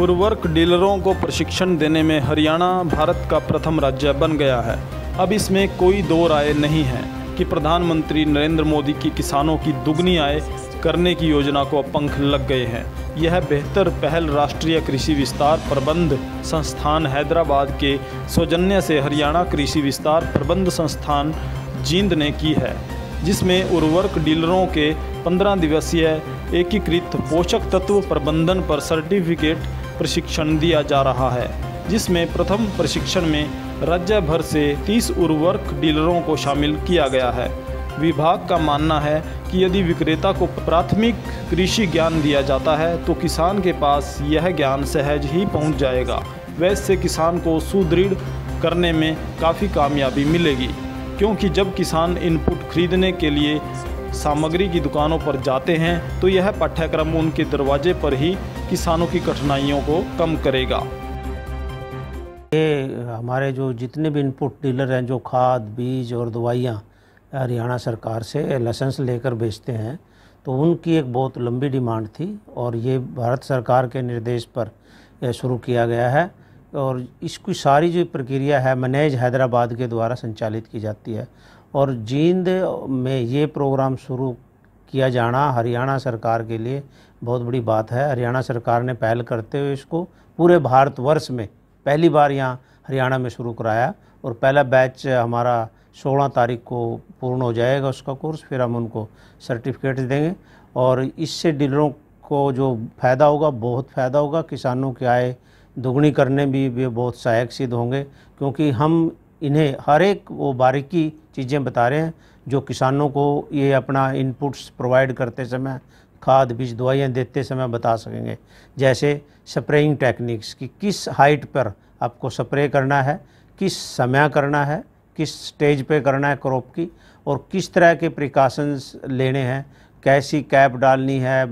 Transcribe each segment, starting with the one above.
उर्वरक डीलरों को प्रशिक्षण देने में हरियाणा भारत का प्रथम राज्य बन गया है अब इसमें कोई दो राय नहीं है कि प्रधानमंत्री नरेंद्र मोदी की किसानों की दुगनी आय करने की योजना को पंख लग गए हैं यह बेहतर पहल राष्ट्रीय कृषि विस्तार प्रबंध संस्थान हैदराबाद के सौजन्य से हरियाणा कृषि विस्तार प्रबंध संस्थान जींद ने की है जिसमें उर्वरक डीलरों के 15 दिवसीय एकीकृत पोषक तत्व प्रबंधन पर सर्टिफिकेट प्रशिक्षण दिया जा रहा है जिसमें प्रथम प्रशिक्षण में राज्य भर से 30 उर्वरक डीलरों को शामिल किया गया है विभाग का मानना है कि यदि विक्रेता को प्राथमिक कृषि ज्ञान दिया जाता है तो किसान के पास यह ज्ञान सहज ही पहुंच जाएगा वैसे किसान को सुदृढ़ करने में काफ़ी कामयाबी मिलेगी क्योंकि जब किसान इनपुट खरीदने के लिए सामग्री की दुकानों पर जाते हैं तो यह पाठ्यक्रम उनके दरवाजे पर ही किसानों की कठिनाइयों को कम करेगा ये हमारे जो जितने भी इनपुट डीलर हैं जो खाद बीज और दवाइयाँ हरियाणा सरकार से लाइसेंस लेकर बेचते हैं तो उनकी एक बहुत लंबी डिमांड थी और ये भारत सरकार के निर्देश पर शुरू किया गया है और इसकी सारी जो प्रक्रिया है मनेज हैदराबाद के द्वारा संचालित की जाती है और जींद में ये प्रोग्राम शुरू किया जाना हरियाणा सरकार के लिए बहुत बड़ी बात है हरियाणा सरकार ने पहल करते हुए इसको पूरे भारतवर्ष में पहली बार यहाँ हरियाणा में शुरू कराया और पहला बैच हमारा 16 तारीख को पूर्ण हो जाएगा उसका कोर्स फिर हम उनको सर्टिफिकेट देंगे और इससे डीलरों को जो फ़ायदा होगा बहुत फ़ायदा होगा किसानों की आय दोगुनी करने भी वे बहुत सहायक सिद्ध होंगे क्योंकि हम इन्हें हर एक वो बारीकी चीज़ें बता रहे हैं जो किसानों को ये अपना इनपुट्स प्रोवाइड करते समय खाद बीज दवाइयाँ देते समय बता सकेंगे जैसे स्प्रेइंग टेक्निक्स कि किस हाइट पर आपको स्प्रे करना है किस समय करना है किस स्टेज पे करना है क्रॉप की और किस तरह के प्रिकॉशंस लेने हैं कैसी कैप डालनी है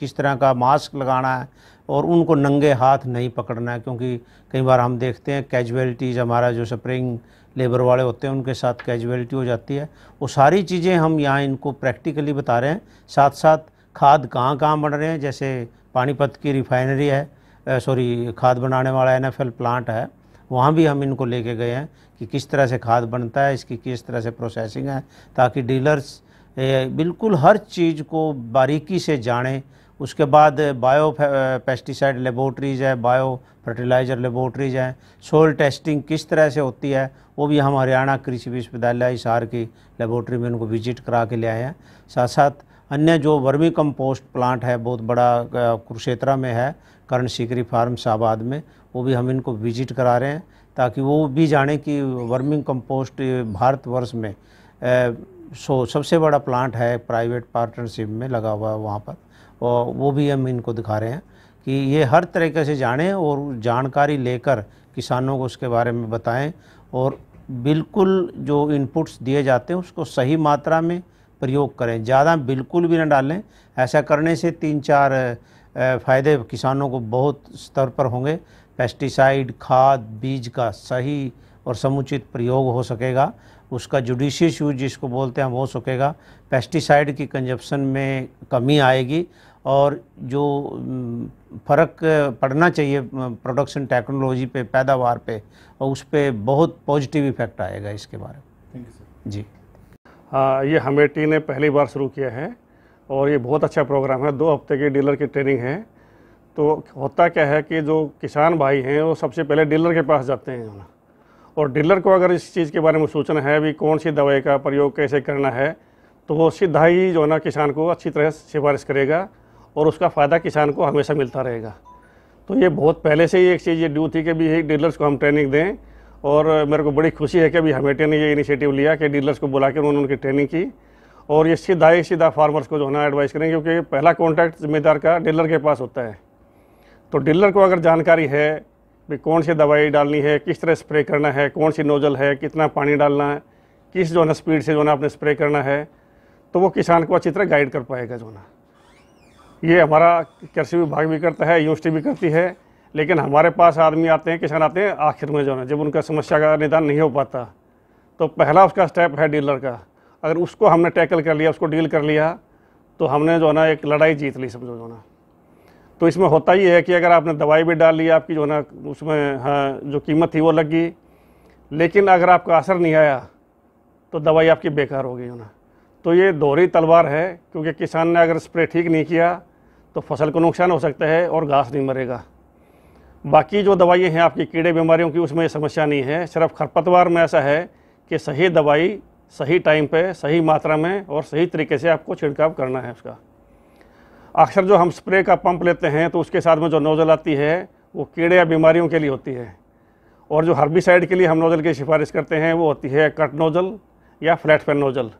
किस तरह का मास्क लगाना है और उनको नंगे हाथ नहीं पकड़ना है क्योंकि कई बार हम देखते हैं कैजुअलिटीज़ हमारा जो स्प्रिंग लेबर वाले होते हैं उनके साथ कैजुअलिटी हो जाती है वो सारी चीज़ें हम यहाँ इनको प्रैक्टिकली बता रहे हैं साथ साथ खाद कहाँ कहाँ बन रहे हैं जैसे पानीपत की रिफाइनरी है सॉरी खाद बनाने वाला एन प्लांट है वहाँ भी हम इनको लेके गए हैं कि किस तरह से खाद बनता है इसकी किस तरह से प्रोसेसिंग है ताकि डीलर्स बिल्कुल हर चीज़ को बारीकी से जानें उसके बाद बायो पेस्टिसाइड लेबोरेटरीज़ है बायो फर्टिलाइज़र लेबोरेटरीज़ हैं सोयल टेस्टिंग किस तरह से होती है वो भी हम हरियाणा कृषि विश्वविद्यालय हिसार की लेबोरेटरी में उनको विजिट करा के ले आए हैं साथ साथ अन्य जो वर्मी कंपोस्ट प्लांट है बहुत बड़ा कुरुक्षेत्रा में है करण सीकरी फार्म शाहबाद में वो भी हम इनको विजिट करा रहे हैं ताकि वो भी जाने कि वर्मिंग कम्पोस्ट भारतवर्ष में सो सबसे बड़ा प्लांट है प्राइवेट पार्टनरशिप में लगा हुआ है वहाँ पर और वो भी हम इनको दिखा रहे हैं कि ये हर तरीके से जाने और जानकारी लेकर किसानों को उसके बारे में बताएं और बिल्कुल जो इनपुट्स दिए जाते हैं उसको सही मात्रा में प्रयोग करें ज़्यादा बिल्कुल भी ना डालें ऐसा करने से तीन चार फ़ायदे किसानों को बहुत स्तर पर होंगे पेस्टिसाइड खाद बीज का सही और समुचित प्रयोग हो सकेगा उसका जुडिशियस यूज जिसको बोलते हैं वो सकेगा पेस्टिसाइड की कंजप्शन में कमी आएगी और जो फ़र्क पड़ना चाहिए प्रोडक्शन टेक्नोलॉजी पे पैदावार पे और उस पर बहुत पॉजिटिव इफेक्ट आएगा इसके बारे में जी आ, हाँ, ये हमेटी ने पहली बार शुरू किया है और ये बहुत अच्छा प्रोग्राम है दो हफ्ते की डीलर की ट्रेनिंग है तो होता क्या है कि जो किसान भाई हैं वो सबसे पहले डीलर के पास जाते हैं और डीलर को अगर इस चीज़ के बारे में सोचना है भी कौन सी दवाई का प्रयोग कैसे करना है तो वो सीधा ही जो है ना किसान को अच्छी तरह सिफारिश करेगा और उसका फ़ायदा किसान को हमेशा मिलता रहेगा तो ये बहुत पहले से ही एक चीज़ ये ड्यू थी कि भी डीलर्स को हम ट्रेनिंग दें और मेरे को बड़ी खुशी है कि अभी हमेटे ने ये इनिशिएटिव लिया कि डीलर्स को बुला कर उन्होंने उनकी ट्रेनिंग की और ये सीधा ही सीधा फार्मर्स को जो है ना एडवाइस करें क्योंकि पहला कॉन्टैक्ट जिम्मेदार का डीलर के पास होता है तो डीलर को अगर जानकारी है भी कौन सी दवाई डालनी है किस तरह स्प्रे करना है कौन सी नोज़ल है कितना पानी डालना है किस जो है स्पीड से जो है आपने स्प्रे करना है तो वो किसान को अच्छी तरह गाइड कर पाएगा जो ना ये हमारा कृषि विभाग भी करता है यूनिवर्सिटी भी करती है लेकिन हमारे पास आदमी आते हैं किसान आते हैं आखिर में जो है जब उनका समस्या का निदान नहीं हो पाता तो पहला उसका स्टेप है डीलर का अगर उसको हमने टैकल कर लिया उसको डील कर लिया तो हमने जो है ना एक लड़ाई जीत ली समझो जो ना तो इसमें होता ही है कि अगर आपने दवाई भी डाल ली आपकी जो है ना उसमें हाँ जो कीमत थी वो लग गई लेकिन अगर आपका असर नहीं आया तो दवाई आपकी बेकार हो गई ना तो ये दोहरी तलवार है क्योंकि किसान ने अगर स्प्रे ठीक नहीं किया तो फसल को नुकसान हो सकता है और घास नहीं मरेगा बाकी जो दवाइयाँ हैं आपकी कीड़े बीमारियों की उसमें समस्या नहीं है सिर्फ खरपतवार में ऐसा है कि सही दवाई सही टाइम पर सही मात्रा में और सही तरीके से आपको छिड़काव करना है उसका अक्सर जो हम स्प्रे का पंप लेते हैं तो उसके साथ में जो नोज़ल आती है वो कीड़े या बीमारियों के लिए होती है और जो हर्बिसाइड के लिए हम नोज़ल की सिफारिश करते हैं वो होती है कट नोज़ल या फ्लैट पेन नोज़ल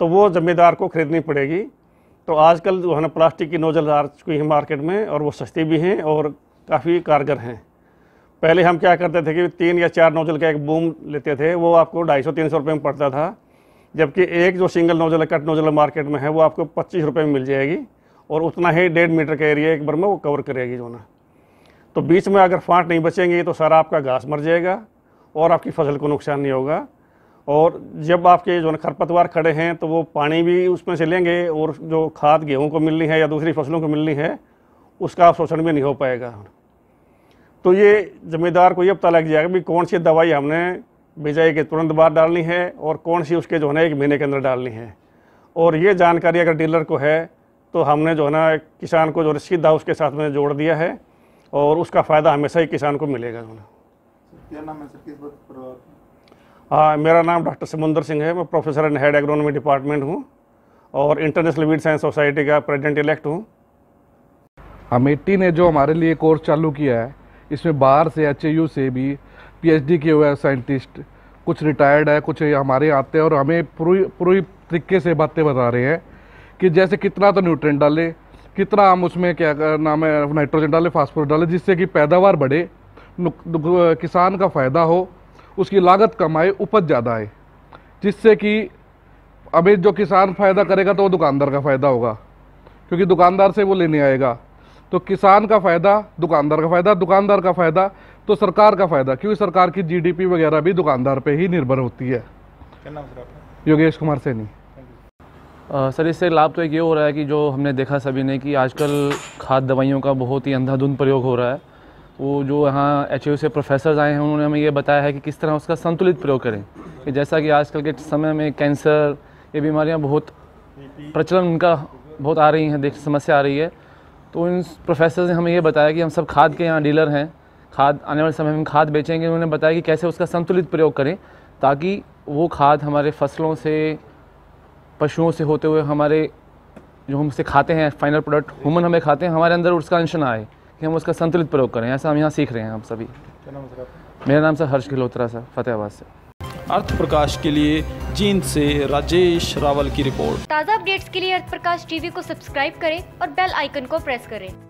तो वो ज़िम्मेदार को ख़रीदनी पड़ेगी तो आजकल जो है ना प्लास्टिक की नोज़ल आ चुकी है मार्केट में और वो सस्ती भी हैं और काफ़ी कारगर हैं पहले हम क्या करते थे कि तीन या चार नोज़ल का एक बूम लेते थे वो आपको ढाई सौ तीन सौ रुपये में पड़ता था जबकि एक जो single nozzle cut nozzle market में है वो आपको पच्चीस रुपये में मिल जाएगी और उतना ही डेढ़ मीटर का एरिया एक बार में वो कवर करेगी जो ना तो बीच में अगर फांट नहीं बचेंगे तो सारा आपका घास मर जाएगा और आपकी फसल को नुकसान नहीं होगा और जब आपके जो ना खरपतवार खड़े हैं तो वो पानी भी उसमें से लेंगे और जो खाद गेहूँ को मिलनी है या दूसरी फसलों को मिलनी है उसका आप शोषण भी नहीं हो पाएगा तो ये ज़िम्मेदार को ये पता लग जाएगा भी कौन सी दवाई हमने बिजाई के तुरंत बाद डालनी है और कौन सी उसके जो है एक महीने के अंदर डालनी है और ये जानकारी अगर डीलर को है तो हमने जो है ना किसान को जो है सीधा उसके साथ में जोड़ दिया है और उसका फ़ायदा हमेशा ही किसान को मिलेगा जो है हाँ मेरा नाम डॉक्टर समुंदर सिंह है मैं professor and head agronomy department हूँ और इंटरनेशनल वीड साइंस सोसाइटी का प्रेजिडेंट इलेक्ट हूँ अमेटी हाँ, ने जो हमारे लिए कोर्स चालू किया है इसमें बाहर से एच से भी डी किए हुए साइंटिस्ट कुछ रिटायर्ड है कुछ हमारे आते हैं और हमें पूरी पूरी तरीके से बातें बता रहे हैं कि जैसे कितना तो न्यूट्रेंट डाले कितना हम उसमें क्या नाम है नाइट्रोजन डाले फास्फोरस डाले जिससे कि पैदावार बढ़े किसान का फ़ायदा हो उसकी लागत कम आए उपज ज़्यादा आए जिससे कि अभी जो किसान फ़ायदा करेगा तो वो दुकानदार का फ़ायदा होगा क्योंकि दुकानदार से वो लेने आएगा तो किसान का फ़ायदा दुकानदार का फ़ायदा दुकानदार का फ़ायदा तो सरकार का फ़ायदा क्योंकि सरकार की जीडीपी वगैरह भी दुकानदार पे ही निर्भर होती है क्या नाम योगेश कुमार सैनी सर इससे लाभ तो एक ये हो रहा है कि जो हमने देखा सभी ने कि आजकल खाद दवाइयों का बहुत ही अंधाधुंध प्रयोग हो रहा है वो जो यहाँ एच से प्रोफेसर आए हैं उन्होंने हमें ये बताया है कि किस तरह उसका संतुलित प्रयोग करें कि जैसा कि आजकल के समय में कैंसर ये बीमारियाँ बहुत प्रचलन उनका बहुत आ रही हैं देख समस्या आ रही है तो इन प्रोफेसर ने हमें ये बताया कि हम सब खाद के यहाँ डीलर हैं खाद आने वाले समय में खाद बेचेंगे उन्होंने बताया कि कैसे उसका संतुलित प्रयोग करें ताकि वो खाद हमारे फसलों से पशुओं से होते हुए हमारे जो हमसे खाते हैं फाइनल प्रोडक्ट ह्यूमन हमें खाते हैं हमारे अंदर उसका अंश ना आए कि हम उसका संतुलित प्रयोग करें ऐसा हम यहाँ सीख रहे हैं हम सभी मेरा नाम सर हर्ष गहलोत्रा सर फतेहाबाद से अर्थ प्रकाश के लिए जींद से राजेश रावल की रिपोर्ट ताज़ा अपडेट्स के लिए अर्थ प्रकाश टीवी को सब्सक्राइब करें और बेल आइकन को प्रेस करें